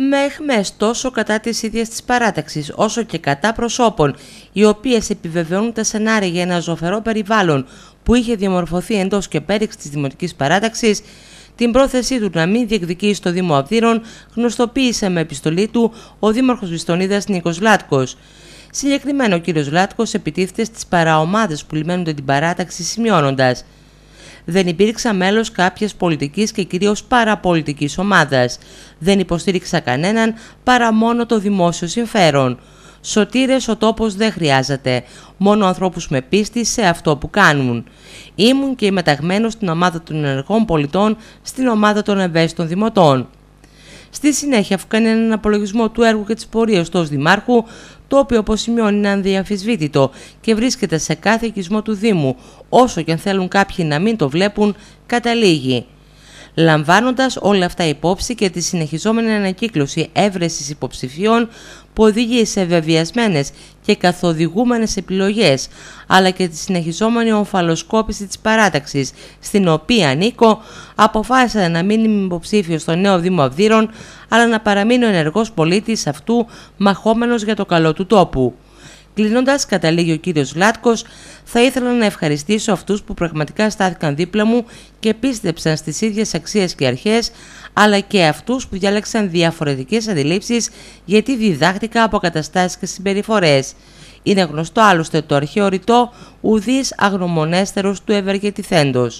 με εχμές τόσο κατά της ίδιας της παράταξης όσο και κατά προσώπων, οι οποίες επιβεβαιώνουν τα σενάρια για ένα ζωφερό περιβάλλον που είχε διαμορφωθεί εντός και πέριξ της Δημοτικής Παράταξης, την πρόθεσή του να μην διεκδικεί στο Δήμο Αυδείρων γνωστοποίησε με επιστολή του ο Δήμαρχος Βιστονίδας Νίκος Λάτκος. Συγκεκριμένο ο κύριος Λάτκος επιτίθεται στις παραομάδες που λιμένονται την παράταξη σημειώνοντας – δεν υπήρξα μέλος κάποια πολιτικής και κυρίως παραπολιτικής ομάδας. Δεν υποστήριξα κανέναν παρά μόνο το δημόσιο συμφέρον. Σωτήρες ο τόπος δεν χρειάζεται, μόνο ανθρώπους με πίστη σε αυτό που κάνουν. Ήμουν και μεταγμένος στην ομάδα των ενεργών πολιτών, στην ομάδα των ευαίσθητων δημοτών. Στη συνέχεια, αφού κάνει έναν απολογισμό του έργου και της πορείας του ως Δημάρχου, το οποίο όπω σημειώνει είναι ανδιαφυσβήτητο και βρίσκεται σε κάθε οικισμό του Δήμου, όσο και αν θέλουν κάποιοι να μην το βλέπουν, καταλήγει λαμβάνοντας όλα αυτά υπόψη και τη συνεχιζόμενη ανακύκλωση έβρεσης υποψηφίων που οδηγεί σε βεβαιασμένες και καθοδηγούμενες επιλογές, αλλά και τη συνεχιζόμενη ομφαλοσκόπηση της παράταξης, στην οποία Νίκο αποφάσισε να μην είμαι υποψήφιο στο νέο Δήμο αλλά να παραμείνει ο ενεργός πολίτης αυτού μαχόμενος για το καλό του τόπου. Κλείνοντας, καταλήγει ο κύριος Λάτκος, θα ήθελα να ευχαριστήσω αυτούς που πραγματικά στάθηκαν δίπλα μου και πίστεψαν στις ίδιες αξίες και αρχές, αλλά και αυτούς που διάλεξαν διαφορετικές αντιλήψεις γιατί διδάχτηκα από καταστάσεις και συμπεριφορές. Είναι γνωστό άλλωστε το αρχαίο ρητό ουδή αγνομονέστερος του ευεργετηθέντος.